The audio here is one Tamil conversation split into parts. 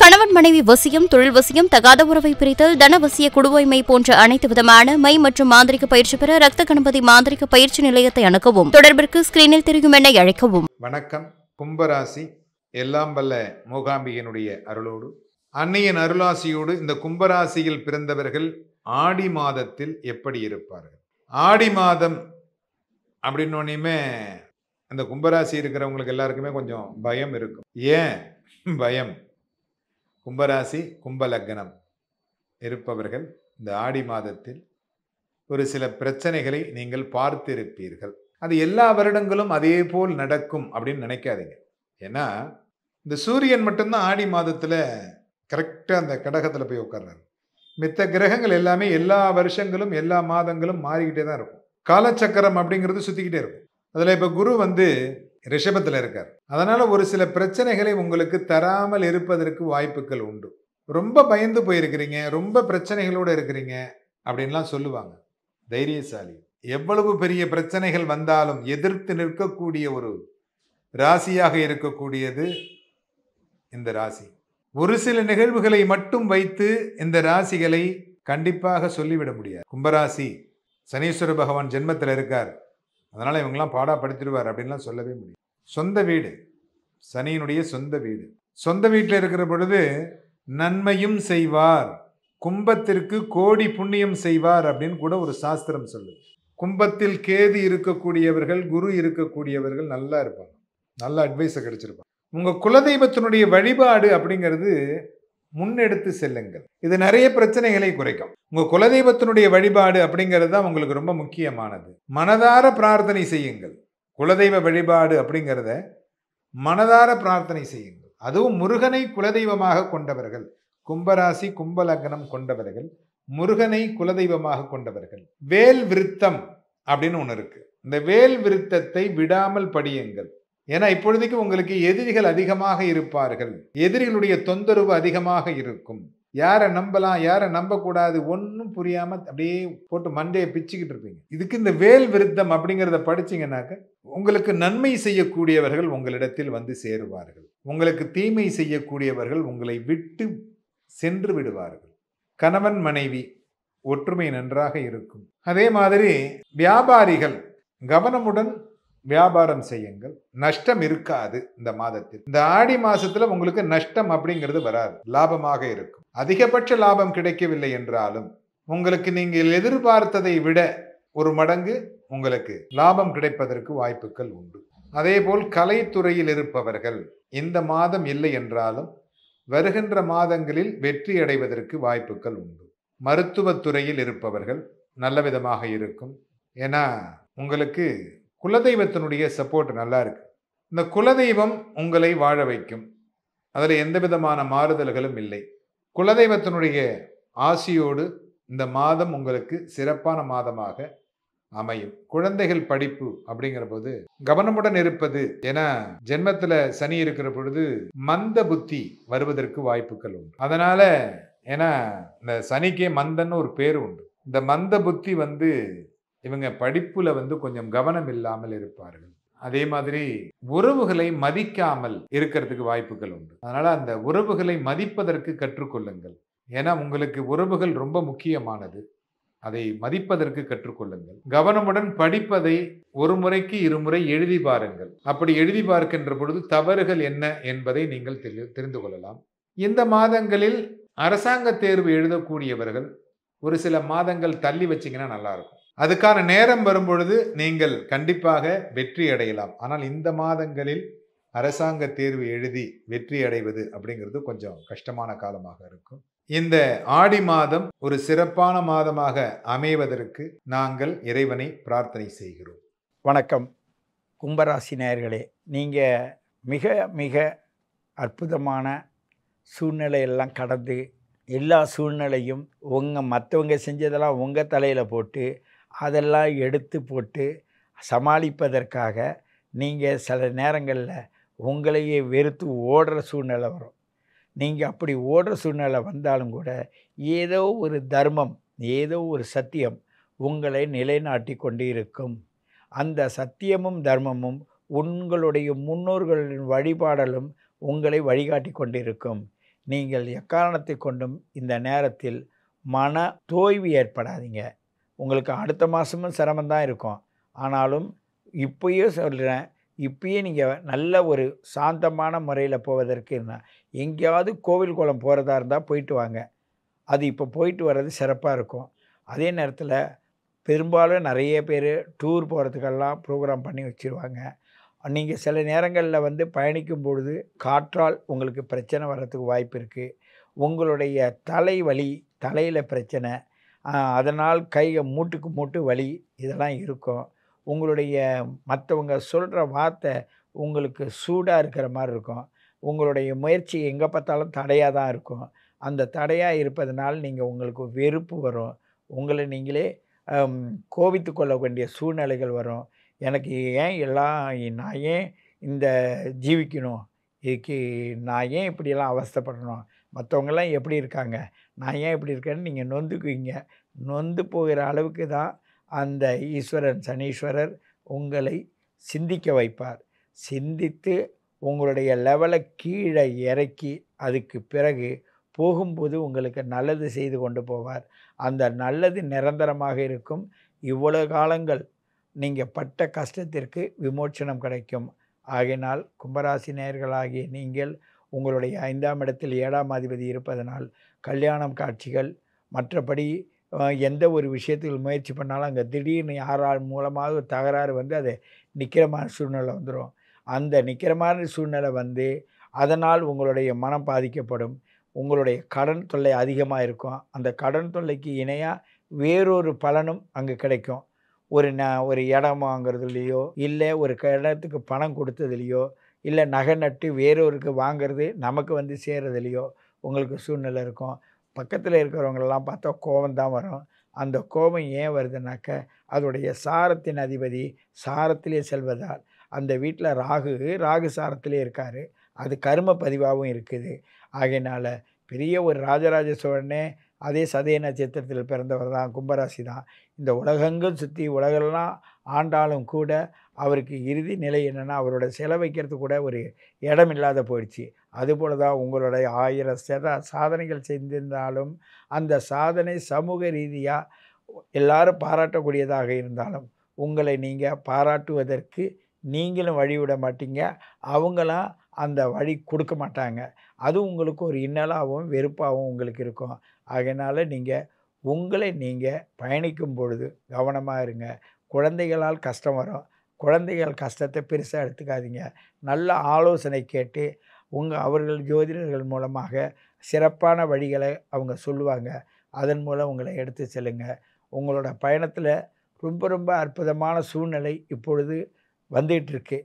கணவன் மனைவி வசியம் தொழில் வசியம் தகாத உறவை பிரித்தல் தனவசிய குடுவைமை போன்ற அனைத்து விதமான மை மற்றும் மாந்திரிக பயிற்சி பெற ரத்த கணபதி மாந்திரிக பயிற்சி நிலையத்தை அணுகவும் தொடர்பிற்கு ஸ்கிரீனில் தெரியும் என அழைக்கவும் வணக்கம் கும்பராசி எல்லாம் வல்ல மூகாம்பிகனுடைய அருளோடு அன்னையின் அருளாசியோடு இந்த கும்பராசியில் பிறந்தவர்கள் ஆடி மாதத்தில் எப்படி இருப்பார்கள் ஆடி மாதம் அப்படின்னோனையுமே அந்த கும்பராசி இருக்கிறவங்களுக்கு எல்லாருக்குமே கொஞ்சம் பயம் இருக்கும் ஏன் பயம் கும்பராசி கும்பலக்னம் இருப்பவர்கள் இந்த ஆடி மாதத்தில் ஒரு சில பிரச்சனைகளை நீங்கள் பார்த்திருப்பீர்கள் அது எல்லா வருடங்களும் அதே போல் நடக்கும் அப்படின்னு நினைக்காதீங்க ஏன்னா இந்த சூரியன் மட்டும்தான் ஆடி மாதத்தில் கரெக்டாக அந்த கடகத்தில் போய் உட்கார்றாரு மித்த கிரகங்கள் எல்லாமே எல்லா வருஷங்களும் எல்லா மாதங்களும் மாறிக்கிட்டே தான் இருக்கும் காலச்சக்கரம் அப்படிங்கிறது சுற்றிக்கிட்டே இருக்கும் அதில் இப்போ குரு வந்து ரிஷபத்தில் இருக்கார் அதனால் ஒரு சில பிரச்சனைகளை உங்களுக்கு தராமல் இருப்பதற்கு வாய்ப்புகள் உண்டு ரொம்ப பயந்து போயிருக்கிறீங்க ரொம்ப பிரச்சனைகளோடு இருக்கிறீங்க அப்படின்லாம் சொல்லுவாங்க தைரியசாலி எவ்வளவு பெரிய பிரச்சனைகள் வந்தாலும் எதிர்த்து நிற்கக்கூடிய ஒரு ராசியாக இருக்கக்கூடியது இந்த ராசி ஒரு சில நிகழ்வுகளை மட்டும் வைத்து இந்த ராசிகளை கண்டிப்பாக சொல்லிவிட முடியாது கும்பராசி சனீஸ்வர பகவான் ஜென்மத்தில் இருக்கார் அதனால் இவங்கெல்லாம் பாடாப்படுத்திடுவார் அப்படின்லாம் சொல்லவே முடியும் சொந்த வீடு சனியினுடைய சொந்த வீடு சொந்த வீட்டில் இருக்கிற பொழுது நன்மையும் செய்வார் கும்பத்திற்கு கோடி புண்ணியம் செய்வார் அப்படின்னு கூட ஒரு சாஸ்திரம் சொல்லுது கும்பத்தில் கேது இருக்கக்கூடியவர்கள் குரு இருக்கக்கூடியவர்கள் நல்லா இருப்பாங்க நல்ல அட்வைஸை கிடச்சிருப்பாங்க உங்கள் குலதெய்வத்தினுடைய வழிபாடு அப்படிங்கிறது முன்னெடுத்து செல்லுங்கள் இது நிறைய பிரச்சனைகளை குறைக்கும் உங்கள் குலதெய்வத்தினுடைய வழிபாடு அப்படிங்கிறது தான் உங்களுக்கு ரொம்ப முக்கியமானது மனதார பிரார்த்தனை செய்யுங்கள் குலதெய்வ வழிபாடு அப்படிங்கிறத மனதார பிரார்த்தனை செய்யுங்கள் அதுவும் முருகனை குலதெய்வமாக கொண்டவர்கள் கும்பராசி கும்பலக்னம் கொண்டவர்கள் முருகனை குலதெய்வமாக கொண்டவர்கள் வேல் விருத்தம் அப்படின்னு ஒன்று இருக்கு இந்த வேல் விருத்தத்தை விடாமல் படியுங்கள் ஏன்னா இப்பொழுதைக்கு உங்களுக்கு எதிரிகள் அதிகமாக இருப்பார்கள் எதிரிகளுடைய தொந்தரவு அதிகமாக இருக்கும் யாரை நம்பலாம் யாரை நம்பக்கூடாது ஒன்றும் புரியாமல் அப்படியே போட்டு மண்டையை பிச்சுக்கிட்டு இருப்பீங்க இதுக்கு இந்த வேல் விருத்தம் அப்படிங்கிறத படிச்சிங்கன்னாக்க உங்களுக்கு நன்மை செய்யக்கூடியவர்கள் உங்களிடத்தில் வந்து சேருவார்கள் உங்களுக்கு தீமை செய்யக்கூடியவர்கள் உங்களை விட்டு சென்று விடுவார்கள் கணவன் மனைவி ஒற்றுமை நன்றாக இருக்கும் அதே மாதிரி வியாபாரிகள் கவனமுடன் வியாபாரம் செய்யுங்கள் நஷ்டம் இருக்காது இந்த மாதத்தில் இந்த ஆடி மாசத்துல உங்களுக்கு நஷ்டம் அப்படிங்கிறது வராது லாபமாக இருக்கும் அதிகபட்ச லாபம் கிடைக்கவில்லை என்றாலும் உங்களுக்கு நீங்கள் எதிர்பார்த்ததை விட ஒரு மடங்கு உங்களுக்கு லாபம் கிடைப்பதற்கு வாய்ப்புகள் உண்டு அதே போல் கலைத்துறையில் இருப்பவர்கள் இந்த மாதம் இல்லை என்றாலும் வருகின்ற மாதங்களில் வெற்றி அடைவதற்கு வாய்ப்புகள் உண்டு மருத்துவத்துறையில் இருப்பவர்கள் நல்ல விதமாக இருக்கும் ஏன்னா உங்களுக்கு குலதெய்வத்தினுடைய சப்போர்ட் நல்லா இருக்கு இந்த குலதெய்வம் உங்களை வாழ வைக்கும் அதில் எந்த விதமான மாறுதல்களும் இல்லை குலதெய்வத்தினுடைய ஆசியோடு இந்த மாதம் உங்களுக்கு சிறப்பான மாதமாக அமையும் குழந்தைகள் படிப்பு அப்படிங்கிற போது கவனமுடன் இருப்பது என ஜென்மத்தில் சனி இருக்கிற பொழுது மந்த புத்தி வருவதற்கு வாய்ப்புகள் உண்டு அதனால ஏன்னா இந்த சனிக்கே மந்தன்னு ஒரு பேர் உண்டு இந்த மந்த புத்தி வந்து இவங்க படிப்பில் வந்து கொஞ்சம் கவனம் இல்லாமல் இருப்பார்கள் அதே மாதிரி உறவுகளை மதிக்காமல் இருக்கிறதுக்கு வாய்ப்புகள் உண்டு அதனால் அந்த உறவுகளை மதிப்பதற்கு கற்றுக்கொள்ளுங்கள் ஏன்னா உங்களுக்கு உறவுகள் ரொம்ப முக்கியமானது அதை மதிப்பதற்கு கற்றுக்கொள்ளுங்கள் கவனமுடன் படிப்பதை ஒரு முறைக்கு இருமுறை எழுதி பாருங்கள் அப்படி எழுதி பார்க்கின்ற பொழுது தவறுகள் என்ன என்பதை நீங்கள் தெரிந்து கொள்ளலாம் இந்த மாதங்களில் அரசாங்க தேர்வு எழுதக்கூடியவர்கள் ஒரு சில மாதங்கள் தள்ளி வச்சிங்கன்னா நல்லாயிருக்கும் அதுக்கான நேரம் வரும்பொழுது நீங்கள் கண்டிப்பாக வெற்றி அடையலாம் ஆனால் இந்த மாதங்களில் அரசாங்க தேர்வு எழுதி வெற்றி அடைவது அப்படிங்கிறது கொஞ்சம் கஷ்டமான காலமாக இருக்கும் இந்த ஆடி மாதம் ஒரு சிறப்பான மாதமாக அமைவதற்கு நாங்கள் இறைவனை பிரார்த்தனை செய்கிறோம் வணக்கம் கும்பராசி நேயர்களே நீங்கள் மிக மிக அற்புதமான சூழ்நிலையெல்லாம் கடந்து எல்லா சூழ்நிலையும் உங்கள் மற்றவங்க செஞ்சதெல்லாம் உங்கள் தலையில் போட்டு அதெல்லாம் எடுத்து போட்டு சமாளிப்பதற்காக நீங்கள் சில நேரங்களில் உங்களையே வெறுத்து ஓடுற சூழ்நிலை வரும் நீங்கள் அப்படி ஓடுற சூழ்நிலை வந்தாலும் கூட ஏதோ ஒரு தர்மம் ஏதோ ஒரு சத்தியம் உங்களை நிலைநாட்டி கொண்டு இருக்கும் அந்த சத்தியமும் தர்மமும் உங்களுடைய முன்னோர்களின் வழிபாடலும் உங்களை வழிகாட்டி கொண்டிருக்கும் நீங்கள் எக்காரணத்தை கொண்டும் இந்த நேரத்தில் மன தோய்வு ஏற்படாதீங்க உங்களுக்கு அடுத்த மாதமும் சிரமந்தான் இருக்கும் ஆனாலும் இப்பயே சொல்கிறேன் இப்பயே நீங்கள் நல்ல ஒரு சாந்தமான முறையில் போவதற்கு இருந்தால் எங்கேயாவது கோவில் குளம் போகிறதா இருந்தால் போயிட்டு வாங்க அது இப்போ போயிட்டு வர்றது சிறப்பாக இருக்கும் அதே நேரத்தில் பெரும்பாலும் நிறைய பேர் டூர் போகிறதுக்கெல்லாம் ப்ரோக்ராம் பண்ணி வச்சுருவாங்க நீங்கள் சில நேரங்களில் வந்து பயணிக்கும் பொழுது காற்றால் உங்களுக்கு பிரச்சனை வர்றதுக்கு வாய்ப்பு இருக்குது உங்களுடைய தலைவலி தலையில் பிரச்சனை அதனால் கையை மூட்டுக்கு மூட்டு வலி இதெல்லாம் இருக்கும் உங்களுடைய மற்றவங்க சொல்கிற வார்த்தை உங்களுக்கு சூடாக இருக்கிற மாதிரி இருக்கும் உங்களுடைய முயற்சி எங்கே பார்த்தாலும் தடையாக தான் இருக்கும் அந்த தடையாக இருப்பதனால் நீங்கள் உங்களுக்கு வெறுப்பு வரும் உங்களை நீங்களே கோபித்து கொள்ள வேண்டிய சூழ்நிலைகள் வரும் எனக்கு ஏன் எல்லாம் நான் ஏன் இந்த ஜீவிக்கணும் இதுக்கு நான் ஏன் இப்படியெல்லாம் அவஸ்தப்படணும் மற்றவங்கெல்லாம் எப்படி இருக்காங்க நான் ஏன் இப்படி இருக்கேன்னு நீங்கள் நொந்துக்குவீங்க நொந்து போகிற அளவுக்கு தான் அந்த ஈஸ்வரன் சனீஸ்வரர் உங்களை சிந்திக்க வைப்பார் சிந்தித்து உங்களுடைய லெவலை கீழே இறக்கி அதுக்கு பிறகு போகும்போது உங்களுக்கு நல்லது செய்து கொண்டு போவார் அந்த நல்லது நிரந்தரமாக இருக்கும் இவ்வளோ காலங்கள் நீங்கள் பட்ட கஷ்டத்திற்கு விமோச்சனம் கிடைக்கும் ஆகினால் கும்பராசி நேர்களாகிய நீங்கள் உங்களுடைய ஐந்தாம் இடத்தில் ஏழாம் அதிபதி இருப்பதனால் கல்யாணம் காட்சிகள் மற்றபடி எந்த ஒரு விஷயத்தில் முயற்சி பண்ணாலும் அங்கே திடீர்னு யாரால் மூலமாக தகராறு வந்து அது நிற்கிறமான சூழ்நிலை வந்துடும் அந்த நிற்கிறமான சூழ்நிலை வந்து அதனால் உங்களுடைய மனம் பாதிக்கப்படும் உங்களுடைய கடன் தொல்லை அதிகமாக இருக்கும் அந்த கடன் தொல்லைக்கு இணையாக வேறொரு பலனும் அங்கே கிடைக்கும் ஒரு ந ஒரு இடம் வாங்குறதுலேயோ இல்லை ஒரு இடத்துக்கு பணம் கொடுத்ததுலேயோ இல்லை நகை நட்டு வேறொருக்கு வாங்கிறது நமக்கு வந்து இல்லையோ உங்களுக்கு சூழ்நிலை இருக்கும் பக்கத்தில் இருக்கிறவங்களெல்லாம் பார்த்தா கோபம் தான் வரும் அந்த கோபம் ஏன் வருதுனாக்க அதோடைய சாரத்தின் அதிபதி சாரத்திலே செல்வதால் அந்த வீட்டில் ராகு ராகு சாரத்திலே இருக்கார் அது கரும பதிவாகவும் இருக்குது ஆகையினால் பெரிய ஒரு ராஜராஜ சோழனே அதே சதய நட்சத்திரத்தில் பிறந்தவர் தான் கும்பராசி தான் இந்த உலகங்கள் சுற்றி உலகெல்லாம் ஆண்டாலும் கூட அவருக்கு இறுதி நிலை என்னென்னா அவரோட செலவைக்கிறது கூட ஒரு இடம் இல்லாத போயிடுச்சு அதுபோல தான் உங்களுடைய ஆயிரம் சத சாதனைகள் செய்திருந்தாலும் அந்த சாதனை சமூக ரீதியாக எல்லாரும் பாராட்டக்கூடியதாக இருந்தாலும் உங்களை நீங்கள் பாராட்டுவதற்கு நீங்களும் வழிவிட மாட்டீங்க அவங்களாம் அந்த வழி கொடுக்க மாட்டாங்க அது உங்களுக்கு ஒரு இன்னலாகவும் வெறுப்பாகவும் உங்களுக்கு இருக்கும் ஆகையினால் நீங்கள் உங்களை நீங்கள் பயணிக்கும் பொழுது கவனமாக இருங்க குழந்தைகளால் கஷ்டம் வரும் குழந்தைகள் கஷ்டத்தை பெருசாக எடுத்துக்காதீங்க நல்ல ஆலோசனை கேட்டு உங்கள் அவர்கள் ஜோதிடர்கள் மூலமாக சிறப்பான வழிகளை அவங்க சொல்லுவாங்க அதன் மூலம் உங்களை எடுத்து செல்லுங்க உங்களோட பயணத்தில் ரொம்ப ரொம்ப அற்புதமான சூழ்நிலை இப்பொழுது வந்துகிட்ருக்கு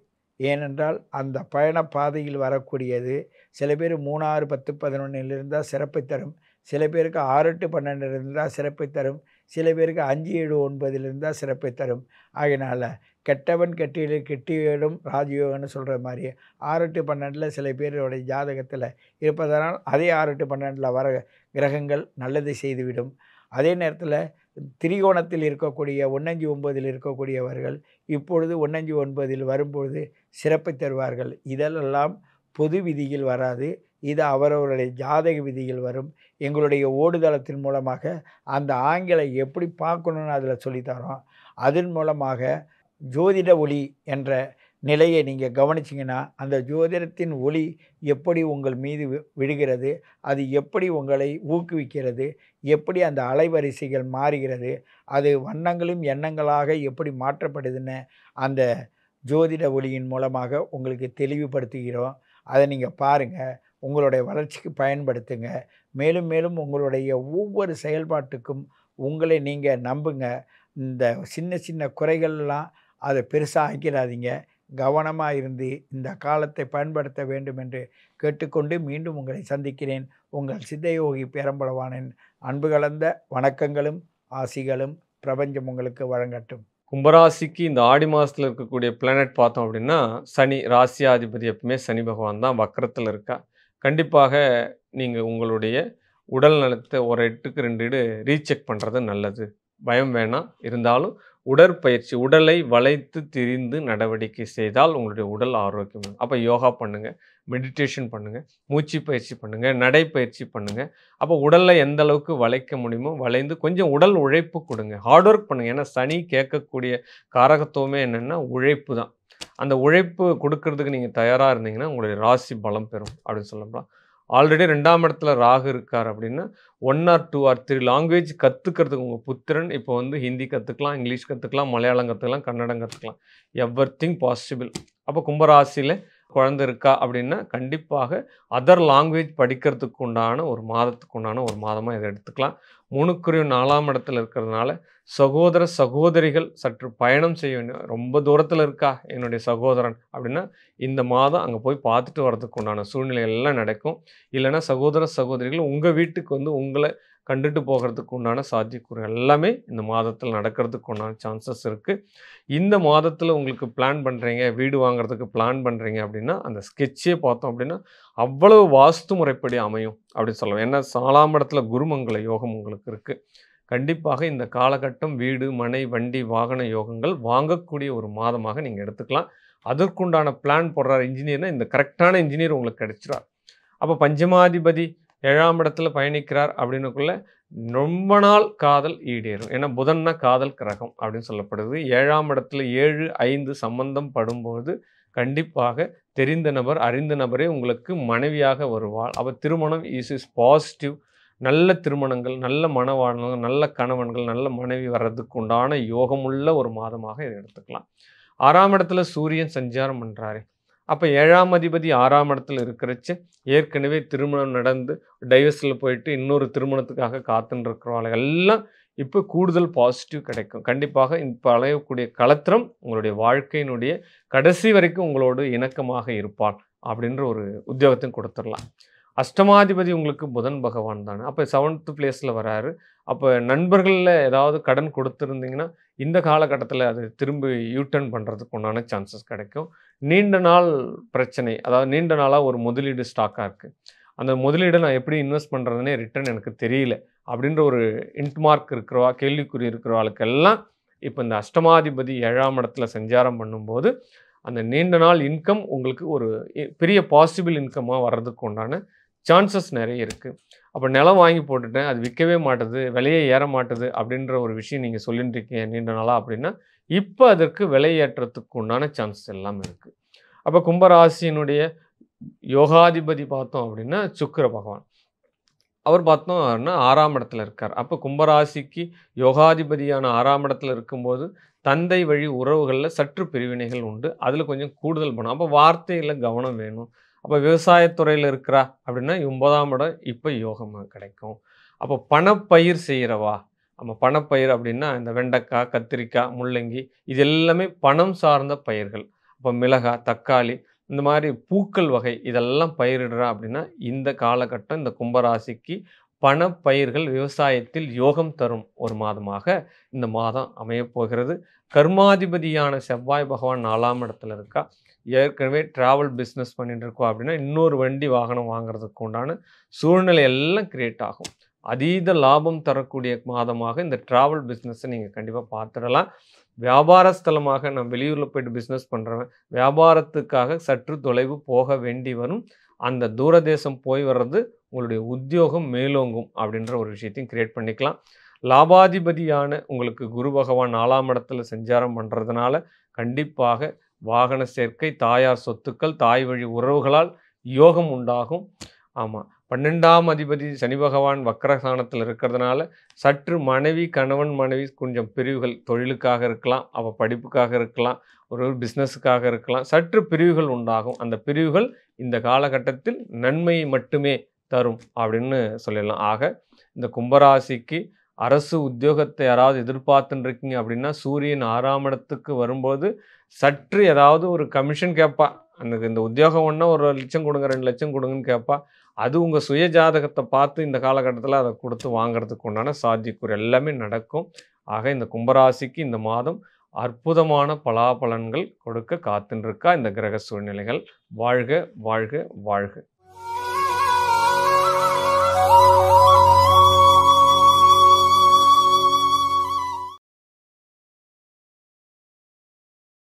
ஏனென்றால் அந்த பயண பாதையில் வரக்கூடியது சில பேர் மூணாறு பத்து பதினொன்றில் இருந்தால் சிறப்பை தரும் சில பேருக்கு ஆறு எட்டு பன்னெண்டு இருந்தால் சிறப்பை தரும் சில பேருக்கு அஞ்சு ஏழு ஒன்பதில் இருந்தால் சிறப்பை தரும் ஆகினால கெட்டவன் கெட்டியில் கெட்டியிடும் ராஜயோகன்னு சொல்கிற மாதிரி ஆறு எட்டு பன்னெண்டில் சில பேருடைய ஜாதகத்தில் இருப்பதனால் அதே ஆறு எட்டு பன்னெண்டில் வர கிரகங்கள் நல்லதை செய்துவிடும் அதே நேரத்தில் திரிகோணத்தில் இருக்கக்கூடிய ஒன்னஞ்சு ஒன்பதில் இருக்கக்கூடியவர்கள் இப்பொழுது ஒன்னஞ்சு ஒன்பதில் வரும்பொழுது சிறப்பை தருவார்கள் இதெல்லாம் பொது விதியில் வராது இது அவரவருடைய ஜாதக விதிகள் வரும் எங்களுடைய ஓடுதளத்தின் மூலமாக அந்த ஆங்கிலை எப்படி பார்க்கணுன்னு அதில் சொல்லித்தரோம் அதன் மூலமாக ஜோதிட ஒளி என்ற நிலையை நீங்கள் கவனிச்சிங்கன்னா அந்த ஜோதிடத்தின் ஒளி எப்படி உங்கள் மீது விழுகிறது அது எப்படி உங்களை ஊக்குவிக்கிறது எப்படி அந்த அலைவரிசைகள் மாறுகிறது அது வண்ணங்களும் எண்ணங்களாக எப்படி மாற்றப்படுதுன்னு அந்த ஜோதிட ஒளியின் மூலமாக உங்களுக்கு தெளிவுபடுத்துகிறோம் அதை நீங்கள் பாருங்கள் உங்களுடைய வளர்ச்சிக்கு பயன்படுத்துங்க மேலும் மேலும் உங்களுடைய ஒவ்வொரு செயல்பாட்டுக்கும் உங்களை நீங்கள் நம்புங்க இந்த சின்ன சின்ன குறைகள்லாம் அதை பெருசாக ஆக்கிடாதீங்க கவனமாக இருந்து இந்த காலத்தை பயன்படுத்த வேண்டும் என்று கேட்டுக்கொண்டு மீண்டும் உங்களை சந்திக்கிறேன் உங்கள் சித்தயோகி பேரம்பலவானின் அன்பு கலந்த வணக்கங்களும் ஆசிகளும் பிரபஞ்சம் உங்களுக்கு வழங்கட்டும் கும்பராசிக்கு இந்த ஆடி மாதத்தில் இருக்கக்கூடிய பிளானட் பார்த்தோம் அப்படின்னா சனி ராசியாதிபதி எப்பவுமே சனி பகவான் தான் வக்கரத்தில் இருக்கா கண்டிப்பாக நீங்கள் உங்களுடைய உடல் நலத்தை ஒரு எட்டுக்கு ரெண்டு இடு ரீசெக் பண்ணுறது நல்லது பயம் வேணாம் இருந்தாலும் உடற்பயிற்சி உடலை வளைத்து திரிந்து நடவடிக்கை செய்தால் உங்களுடைய உடல் ஆரோக்கியம் அப்போ யோகா பண்ணுங்கள் மெடிடேஷன் பண்ணுங்கள் மூச்சு பயிற்சி பண்ணுங்கள் நடைப்பயிற்சி பண்ணுங்கள் அப்போ உடலை எந்த அளவுக்கு வளைக்க முடியுமோ வளைந்து கொஞ்சம் உடல் உழைப்பு கொடுங்க ஹார்ட் ஒர்க் பண்ணுங்கள் ஏன்னா சனி கேட்கக்கூடிய காரகத்துவமே என்னென்னா உழைப்பு தான் அந்த உழைப்பு கொடுக்கறதுக்கு நீங்கள் தயாராக இருந்தீங்கன்னா உங்களுடைய ராசி பலம் பெறும் அப்படின்னு சொல்லலாம் ஆல்ரெடி ரெண்டாம் இடத்துல ராகு இருக்கார் அப்படின்னா one or two or three language கற்றுக்கிறதுக்கு உங்கள் புத்திரன் இப்போ வந்து ஹிந்தி கற்றுக்கலாம் இங்கிலீஷ் கற்றுக்கலாம் மலையாளம் கற்றுக்கலாம் கன்னடம் கற்றுக்கலாம் எவ்ரி திங் பாசிபிள் அப்போ கும்பராசியில் குழந்தை இருக்கா அப்படின்னா கண்டிப்பாக அதர் லாங்குவேஜ் படிக்கிறதுக்கு உண்டான ஒரு மாதத்துக்கு உண்டான ஒரு மாதமாக இதை எடுத்துக்கலாம் மூணுக்குரியும் நாலாம் இடத்துல இருக்கிறதுனால சகோதர சகோதரிகள் சற்று பயணம் செய்ய வேண்டிய ரொம்ப தூரத்தில் இருக்கா என்னுடைய சகோதரன் அப்படின்னா இந்த மாதம் அங்கே போய் பார்த்துட்டு வரதுக்கு உண்டான சூழ்நிலை எல்லாம் நடக்கும் இல்லைனா சகோதர சகோதரிகள் உங்கள் வீட்டுக்கு வந்து உங்களை கண்டுட்டு போகிறதுக்கு உண்டான சாத்தியக்கூறு எல்லாமே இந்த மாதத்தில் நடக்கிறதுக்கு உண்டான சான்சஸ் இருக்குது இந்த மாதத்தில் உங்களுக்கு பிளான் பண்ணுறீங்க வீடு வாங்குறதுக்கு பிளான் பண்ணுறீங்க அப்படின்னா அந்த ஸ்கெட்சே பார்த்தோம் அப்படின்னா அவ்வளவு வாஸ்து முறைப்படி அமையும் அப்படின்னு சொல்லலாம் ஏன்னா சாலாம் இடத்துல குருமங்கல யோகம் உங்களுக்கு இருக்குது கண்டிப்பாக இந்த காலகட்டம் வீடு மனை வண்டி வாகன யோகங்கள் வாங்கக்கூடிய ஒரு மாதமாக நீங்கள் எடுத்துக்கலாம் அதற்குண்டான பிளான் போடுறார் இன்ஜினியர்னால் இந்த கரெக்டான இன்ஜினியர் உங்களுக்கு கிடைச்சிடார் அப்போ பஞ்சமாதிபதி ஏழாம் இடத்துல பயணிக்கிறார் அப்படின்னுக்குள்ள ரொம்ப நாள் காதல் ஈடேறும் ஏன்னா புதன்னா காதல் கிரகம் அப்படின்னு சொல்லப்படுது ஏழாம் இடத்துல ஏழு ஐந்து சம்பந்தம் படும்போது கண்டிப்பாக தெரிந்த நபர் அறிந்த நபரே உங்களுக்கு மனைவியாக வருவாள் அவள் திருமணம் இஸ் இஸ் பாசிட்டிவ் நல்ல திருமணங்கள் நல்ல மனவாழ்வுகள் நல்ல கணவன்கள் நல்ல மனைவி வர்றதுக்கு உண்டான யோகமுள்ள ஒரு மாதமாக இதை எடுத்துக்கலாம் ஆறாம் இடத்துல சூரியன் சஞ்சாரம் பண்ணுறாரு அப்போ ஏழாம் அதிபதி ஆறாம் இடத்துல இருக்கிறச்சு ஏற்கனவே திருமணம் நடந்து டைவர்ஸில் போயிட்டு இன்னொரு திருமணத்துக்காக காத்துன்னு இருக்கிறவங்க எல்லாம் இப்போ கூடுதல் பாசிட்டிவ் கிடைக்கும் கண்டிப்பாக இப்போ அலையக்கூடிய கலத்திரம் உங்களுடைய வாழ்க்கையினுடைய கடைசி வரைக்கும் உங்களோடு இணக்கமாக இருப்பாள் அப்படின்ற ஒரு உத்தியோகத்தையும் கொடுத்துடலாம் அஷ்டமாதிபதி உங்களுக்கு புதன் பகவான் தானே அப்போ செவன்த்து பிளேஸில் வராரு அப்போ நண்பர்களில் ஏதாவது கடன் கொடுத்துருந்தீங்கன்னா இந்த காலகட்டத்தில் அது திரும்பி யூட்டர்ன் பண்ணுறதுக்கு உண்டான சான்சஸ் கிடைக்கும் நீண்ட நாள் பிரச்சனை அதாவது நீண்ட நாளாக ஒரு முதலீடு ஸ்டாக்காக இருக்குது அந்த முதலீடை நான் எப்படி இன்வெஸ்ட் பண்ணுறதுனே ரிட்டர்ன் எனக்கு தெரியல அப்படின்ற ஒரு இன்ட்மார்க் இருக்கிறவா கேள்விக்குறி இருக்கிறவாளுக்கெல்லாம் இப்போ இந்த அஷ்டமாதிபதி ஏழாம் இடத்துல சஞ்சாரம் பண்ணும்போது அந்த நீண்ட நாள் இன்கம் உங்களுக்கு ஒரு பெரிய பாசிபிள் இன்கமாக வர்றதுக்கு உண்டான சான்சஸ் நிறைய இருக்குது அப்போ நிலம் வாங்கி போட்டுட்டேன் அது விற்கவே மாட்டுது விலையே ஏற மாட்டுது அப்படின்ற ஒரு விஷயம் நீங்கள் சொல்லிட்டு இருக்கீங்க நீண்ட நாளாக அப்படின்னா இப்போ அதற்கு விலையேற்றத்துக்கு உண்டான சான்சஸ் எல்லாம் இருக்குது அப்போ கும்பராசியினுடைய யோகாதிபதி பார்த்தோம் அப்படின்னா சுக்கர பகவான் அவர் பார்த்தோம்னா ஆறாம் இடத்துல இருக்கார் அப்போ கும்பராசிக்கு யோகாதிபதியான ஆறாம் இடத்துல இருக்கும்போது தந்தை வழி உறவுகளில் சற்று பிரிவினைகள் உண்டு அதில் கொஞ்சம் கூடுதல் பண்ணும் அப்போ வார்த்தையில் கவனம் வேணும் அப்போ விவசாயத்துறையில் இருக்கிறா அப்படின்னா ஒன்பதாம் இடம் இப்போ யோகமாக கிடைக்கும் அப்போ பணப்பயிர் செய்கிறவா நம்ம பணப்பயிர் அப்படின்னா இந்த வெண்டைக்காய் கத்திரிக்காய் முள்ளங்கி இது எல்லாமே பணம் சார்ந்த பயிர்கள் அப்போ மிளகாய் தக்காளி இந்த மாதிரி பூக்கள் வகை இதெல்லாம் பயிரிடுறா அப்படின்னா இந்த காலகட்டம் இந்த கும்பராசிக்கு பணப்பயிர்கள் விவசாயத்தில் யோகம் தரும் ஒரு மாதமாக இந்த மாதம் அமையப்போகிறது கர்மாதிபதியான செவ்வாய் பகவான் நாலாம் இடத்துல இருக்கா ஏற்கனவே ட்ராவல் பிஸ்னஸ் பண்ணிட்டு இருக்கோம் அப்படின்னா இன்னொரு வண்டி வாகனம் வாங்குறதுக்கு உண்டான சூழ்நிலை எல்லாம் கிரியேட் ஆகும் அதீத லாபம் தரக்கூடிய மாதமாக இந்த ட்ராவல் பிஸ்னஸை நீங்கள் கண்டிப்பாக பார்த்துடலாம் வியாபார ஸ்தலமாக நான் வெளியூரில் போயிட்டு பிஸ்னஸ் பண்ணுறவன் வியாபாரத்துக்காக சற்று தொலைவு போக வேண்டி வரும் அந்த தூரதேசம் போய் வர்றது உங்களுடைய உத்தியோகம் மேலோங்கும் அப்படின்ற ஒரு விஷயத்தையும் கிரியேட் பண்ணிக்கலாம் லாபாதிபதியான உங்களுக்கு குரு பகவான் நாலாம் இடத்துல செஞ்சாரம் பண்ணுறதுனால கண்டிப்பாக வாகன சேர்க்கை தாயார் சொத்துக்கள் தாய் வழி உறவுகளால் யோகம் உண்டாகும் ஆமாம் பன்னெண்டாம் அதிபதி சனி பகவான் வக்கரஸ்தானத்தில் இருக்கிறதுனால சற்று மனைவி கணவன் மனைவி கொஞ்சம் பிரிவுகள் தொழிலுக்காக இருக்கலாம் அவள் படிப்புக்காக இருக்கலாம் ஒரு பிஸ்னஸுக்காக இருக்கலாம் சற்று பிரிவுகள் உண்டாகும் அந்த பிரிவுகள் இந்த காலகட்டத்தில் நன்மையை மட்டுமே தரும் அப்படின்னு சொல்லிடலாம் ஆக இந்த கும்பராசிக்கு அரசு உத்தியோகத்தை யாராவது எதிர்பார்த்துன்னு இருக்கீங்க அப்படின்னா சூரியன் ஆறாம் இடத்துக்கு வரும்போது சற்று ஏதாவது ஒரு கமிஷன் கேட்பா அந்த இந்த உத்தியோகம் ஒன்றா ஒரு லட்சம் கொடுங்க ரெண்டு லட்சம் கொடுங்கன்னு கேட்பா அது உங்கள் சுய ஜாதகத்தை பார்த்து இந்த காலகட்டத்தில் அதை கொடுத்து வாங்கிறதுக்கு உண்டான சாத்தியக்கூறு எல்லாமே நடக்கும் ஆக இந்த கும்பராசிக்கு இந்த மாதம் அற்புதமான பலாபலன்கள் கொடுக்க இருக்கா இந்த கிரக சூழ்நிலைகள் வாழ்க வாழ்க வாழ்க